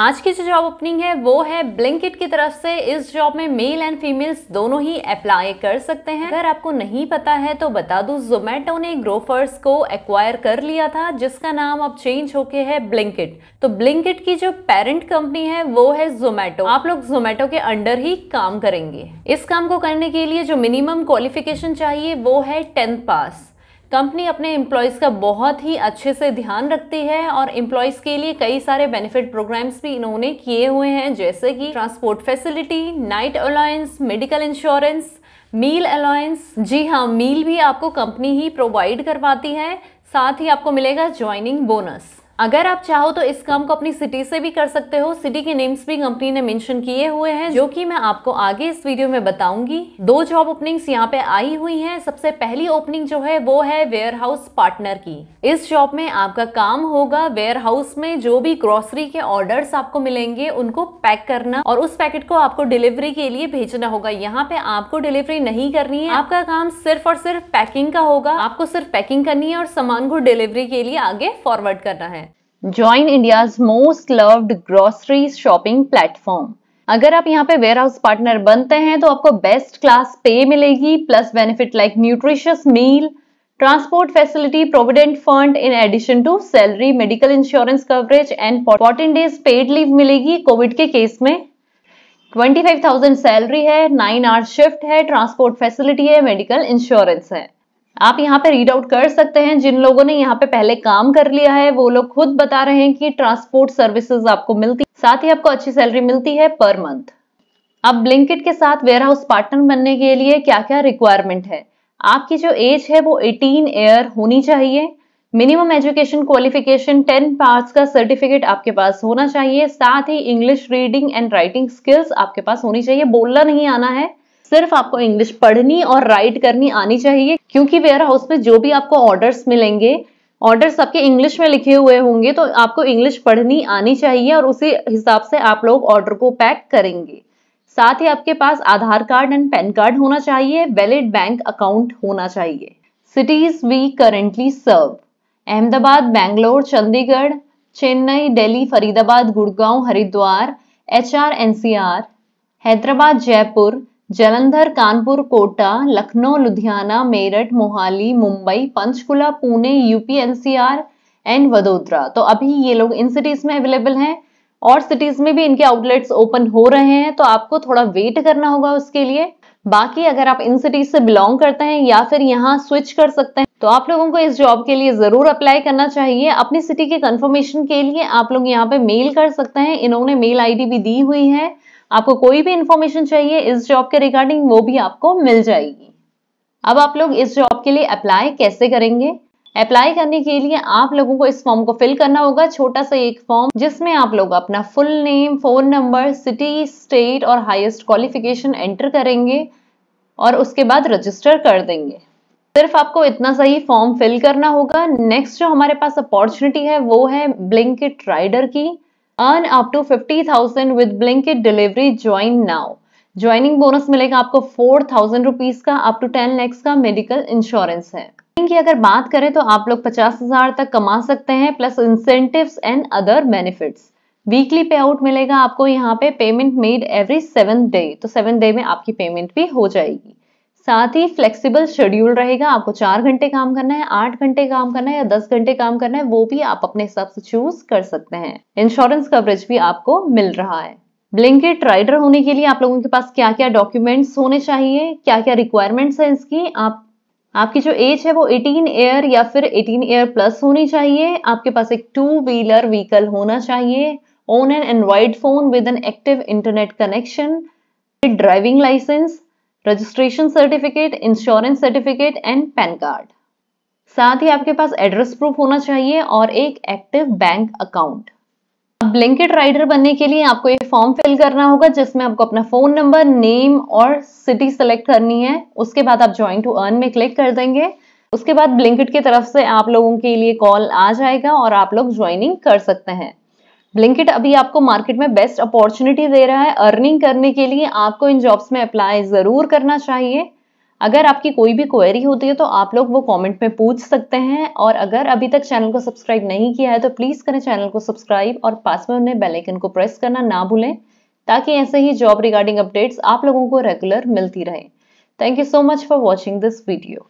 आज की जो जॉब ओपनिंग है वो है ब्लिंकिट की तरफ से इस जॉब में मेल एंड फीमेल्स दोनों ही अप्लाई कर सकते हैं अगर आपको नहीं पता है तो बता दूं जोमेटो ने ग्रोफर्स को एक्वायर कर लिया था जिसका नाम अब चेंज होके है ब्लिंकिट तो ब्लिंकिट की जो पेरेंट कंपनी है वो है जोमेटो आप लोग जोमेटो के अंडर ही काम करेंगे इस काम को करने के लिए जो मिनिमम क्वालिफिकेशन चाहिए वो है टेंथ पास कंपनी अपने एम्प्लॉयज़ का बहुत ही अच्छे से ध्यान रखती है और एम्प्लॉयज़ के लिए कई सारे बेनिफिट प्रोग्राम्स भी इन्होंने किए हुए हैं जैसे कि transport facility night allowance medical insurance meal allowance जी हाँ मील भी आपको कंपनी ही प्रोवाइड करवाती है साथ ही आपको मिलेगा ज्वाइनिंग बोनस अगर आप चाहो तो इस काम को अपनी सिटी से भी कर सकते हो सिटी के नेम्स भी कंपनी ने मेंशन किए हुए हैं जो कि मैं आपको आगे इस वीडियो में बताऊंगी दो जॉब ओपनिंग्स यहाँ पे आई हुई हैं सबसे पहली ओपनिंग जो है वो है वेयर हाउस पार्टनर की इस जॉब में आपका काम होगा वेयर हाउस में जो भी ग्रोसरी के ऑर्डर आपको मिलेंगे उनको पैक करना और उस पैकेट को आपको डिलीवरी के लिए भेजना होगा यहाँ पे आपको डिलीवरी नहीं करनी है आपका काम सिर्फ और सिर्फ पैकिंग का होगा आपको सिर्फ पैकिंग करनी है और सामान को डिलीवरी के लिए आगे फॉरवर्ड करना है join India's most loved grocery shopping platform अगर आप यहाँ पे वेयर हाउस पार्टनर बनते हैं तो आपको बेस्ट क्लास पे मिलेगी plus benefit like nutritious meal transport facility provident fund in addition to salary medical insurance coverage and fourteen days paid leave मिलेगी कोविड के केस में 25,000 सैलरी है नाइन आवर शिफ्ट है ट्रांसपोर्ट फैसिलिटी है medical insurance है आप यहाँ पे रीड आउट कर सकते हैं जिन लोगों ने यहाँ पे पहले काम कर लिया है वो लोग खुद बता रहे हैं कि ट्रांसपोर्ट सर्विसेज आपको मिलती साथ ही आपको अच्छी सैलरी मिलती है पर मंथ अब ब्लिंकिट के साथ वेयर हाउस पार्टनर बनने के लिए क्या क्या रिक्वायरमेंट है आपकी जो एज है वो 18 ईयर होनी चाहिए मिनिमम एजुकेशन क्वालिफिकेशन 10 पार्ट का सर्टिफिकेट आपके पास होना चाहिए साथ ही English reading and writing skills आपके पास होनी चाहिए बोलना नहीं आना है सिर्फ आपको इंग्लिश पढ़नी और राइट करनी आनी चाहिए क्योंकि वेयर हाउस में जो भी आपको ऑर्डर्स मिलेंगे ऑर्डर सबके इंग्लिश में लिखे हुए होंगे तो आपको इंग्लिश पढ़नी आनी चाहिए और उसी हिसाब से आप लोग ऑर्डर को पैक करेंगे साथ ही आपके पास Aadhaar card and PAN card होना चाहिए वैलिड बैंक अकाउंट होना चाहिए cities we currently serve Ahmedabad Bangalore Chandigarh Chennai Delhi Faridabad Gurgaon Haridwar H R N C R Hyderabad Jaipur Jalandhar Kanpur Kota Lucknow Ludhiana Meerut Mohali Mumbai Panchkula Pune UP NCR and Vadodara तो अभी ये लोग इन सिटीज में अवेलेबल हैं और सिटीज में भी इनके आउटलेट्स ओपन हो रहे हैं तो आपको थोड़ा वेट करना होगा उसके लिए बाकी अगर आप इन सिटीज से बिलोंग करते हैं या फिर यहाँ स्विच कर सकते हैं तो आप लोगों को इस जॉब के लिए ज़रूर अप्लाई करना चाहिए अपनी सिटी के कंफर्मेशन के लिए आप लोग यहाँ पे मेल कर सकते हैं इन्होंने मेल आईडी भी दी हुई है आपको कोई भी इंफॉर्मेशन चाहिए इस जॉब के रिगार्डिंग वो भी आपको मिल जाएगी अब आप लोग इस जॉब के लिए अप्लाई कैसे करेंगे अप्लाई करने के लिए आप लोगों को इस फॉर्म को फिल करना होगा छोटा सा एक फॉर्म जिसमें आप लोग अपना full name phone number city state और हाईएस्ट क्वालिफिकेशन एंटर करेंगे और उसके बाद रजिस्टर कर देंगे सिर्फ आपको इतना सा ही फॉर्म फिल करना होगा नेक्स्ट जो हमारे पास अपॉर्चुनिटी है वो है ब्लिंकिट राइडर की earn up to 50,000 with Blinkit delivery join now joining bonus मिलेगा आपको फोर थाउजेंड रुपीज का अप टू टेन लैक्स का मेडिकल इंश्योरेंस है की अगर बात करें तो आप लोग पचास हजार तक कमा सकते हैं plus incentive and other benefits weekly pay out मिलेगा आपको यहाँ पे payment made every seven day तो सेवन डे में आपकी पेमेंट भी हो जाएगी साथ ही फ्लेक्सिबल शेड्यूल रहेगा आपको चार घंटे काम करना है आठ घंटे काम करना है या दस घंटे काम करना है वो भी आप अपने हिसाब से चूज कर सकते हैं इंश्योरेंस कवरेज भी आपको मिल रहा है ब्लिंकेट राइडर होने के लिए आप लोगों के पास क्या क्या डॉक्यूमेंट्स होने चाहिए क्या क्या रिक्वायरमेंट्स हैं इसकी आप आपकी जो एज है वो 18 ईयर या फिर 18 ईयर प्लस होनी चाहिए आपके पास एक टू व्हीलर व्हीकल होना चाहिए own an Android phone with an active internet connection driving licence registration certificate insurance certificate and PAN card साथ ही आपके पास एड्रेस प्रूफ होना चाहिए और एक एक्टिव बैंक अकाउंट अब ब्लैंकेट राइडर बनने के लिए आपको ये फॉर्म फिल करना होगा जिसमें आपको अपना फोन नंबर नेम और सिटी सेलेक्ट करनी है उसके बाद आप ज्वाइन टू अर्न में क्लिक कर देंगे उसके बाद ब्लिंकेट की तरफ से आप लोगों के लिए कॉल आ जाएगा और आप लोग ज्वाइनिंग कर सकते हैं ब्लिंकिट अभी आपको मार्केट में बेस्ट अपॉर्चुनिटी दे रहा है अर्निंग करने के लिए आपको इन जॉब्स में अप्लाई ज़रूर करना चाहिए अगर आपकी कोई भी क्वेरी होती है तो आप लोग वो कमेंट में पूछ सकते हैं और अगर अभी तक चैनल को सब्सक्राइब नहीं किया है तो प्लीज़ करें चैनल को सब्सक्राइब और पास में उन्हें बेलाइकन को प्रेस करना ना भूलें ताकि ऐसे ही जॉब रिगार्डिंग अपडेट्स आप लोगों को रेगुलर मिलती रहे thank you so much for watching this video